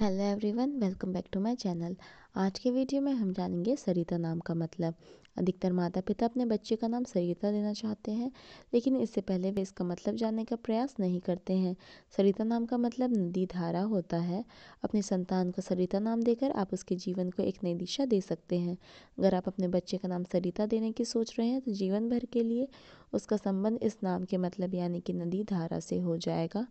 hello everyone welcome back to my channel आज के video में हम जानेंगे सरिता नाम का मतलब अधिकतर माता पिता अपने बच्चे का नाम सरिता देना चाहते हैं लेकिन इससे पहले वे इसका मतलब जानने का प्रयास नहीं करते हैं सरिता नाम का मतलब नदी धारा होता है अपने संतान को सरिता नाम देकर आप उसके जीवन को एक नई दिशा दे सकते हैं अगर आप अपने बच्चे का नाम सरिता देने की सोच रहे हैं तो जीवन भर के लिए उसका संबंध इस नाम के मतलब यानी कि नदी धारा से हो जाएगा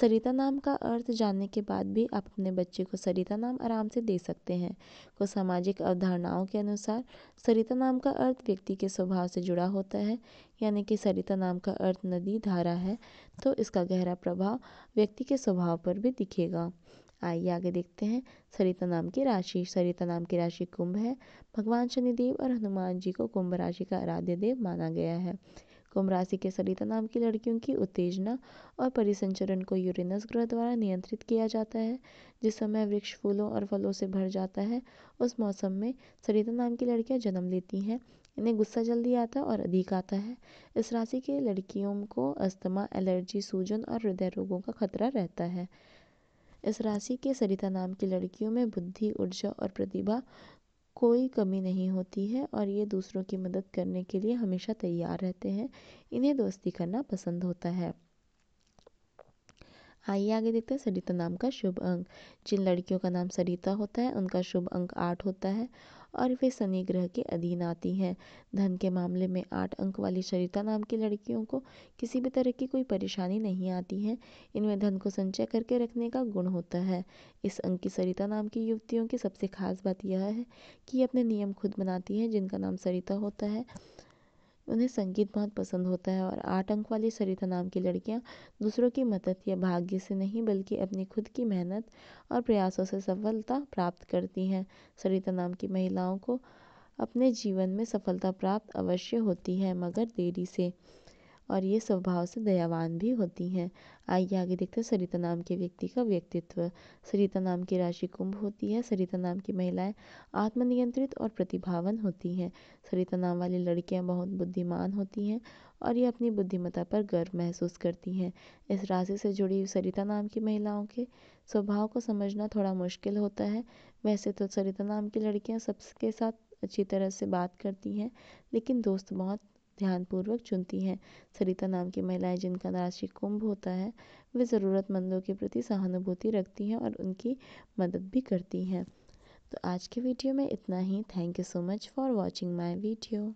सरिता नाम का अर्थ जानने के बाद भी आप अपने बच्चे को सरिता नाम आराम से दे सकते हैं कुछ सामाजिक अवधारणाओं के अनुसार सरिता नाम का अर्थ व्यक्ति के स्वभाव से जुड़ा होता है यानी कि सरिता नाम का अर्थ नदी धारा है तो इसका गहरा प्रभाव व्यक्ति के स्वभाव पर भी दिखेगा आइए आगे देखते हैं सरिता नाम की राशि सरिता नाम की राशि कुंभ है भगवान शनिदेव और हनुमान जी को कुंभ राशि का आराध्य देव माना गया है कुंभ राशि के सरिता नाम की लड़कियों की उत्तेजना और परिसंचरण को यूरेनस ग्रह द्वारा नियंत्रित किया जाता है जिस समय वृक्ष फूलों और फलों से भर जाता है उस मौसम में सरिता नाम की लड़कियां जन्म लेती हैं इन्हें गुस्सा जल्दी आता है और अधिक आता है इस राशि के लड़कियों को अस्थमा एलर्जी सूजन और हृदय रोगों का खतरा रहता है इस राशि के सरिता नाम की लड़कियों में बुद्धि ऊर्जा और प्रतिभा कोई कमी नहीं होती है और ये दूसरों की मदद करने के लिए हमेशा तैयार रहते हैं इन्हें दोस्ती करना पसंद होता है आइए आगे देखते हैं सरिता नाम का शुभ अंक जिन लड़कियों का नाम सरिता होता है उनका शुभ अंक आठ होता है और वे शनि ग्रह के अधीन आती हैं धन के मामले में आठ अंक वाली सरिता नाम की लड़कियों को किसी भी तरह की कोई परेशानी नहीं आती है इनमें धन को संचय करके रखने का गुण होता है इस अंक की सरिता नाम की युवतियों की सबसे खास बात यह है कि अपने नियम खुद बनाती हैं जिनका नाम सरिता होता है उन्हें संगीत बहुत पसंद होता है और आठ अंक वाली सरिता नाम की लड़कियाँ दूसरों की मदद या भाग्य से नहीं बल्कि अपनी खुद की मेहनत और प्रयासों से सफलता प्राप्त करती हैं सरिता नाम की महिलाओं को अपने जीवन में सफलता प्राप्त अवश्य होती है मगर देरी से और ये स्वभाव से दयावान भी होती हैं आइए आगे देखते हैं सरिता नाम के व्यक्ति का व्यक्तित्व सरिता नाम की राशि कुंभ होती है सरिता नाम की महिलाएं आत्मनियंत्रित और प्रतिभावन होती हैं सरिता नाम वाली लड़कियां बहुत बुद्धिमान होती हैं और ये अपनी बुद्धिमत्ता पर गर्व महसूस करती हैं इस राशि से जुड़ी सरिता नाम की महिलाओं के स्वभाव को समझना थोड़ा मुश्किल होता है वैसे तो सरिता नाम की लड़कियाँ सबके साथ अच्छी तरह से बात करती हैं लेकिन दोस्त बहुत ध्यानपूर्वक चुनती हैं सरिता नाम की महिलाएं जिनका राशि कुंभ होता है वे ज़रूरतमंदों के प्रति सहानुभूति रखती हैं और उनकी मदद भी करती हैं तो आज के वीडियो में इतना ही thank you so much for watching my video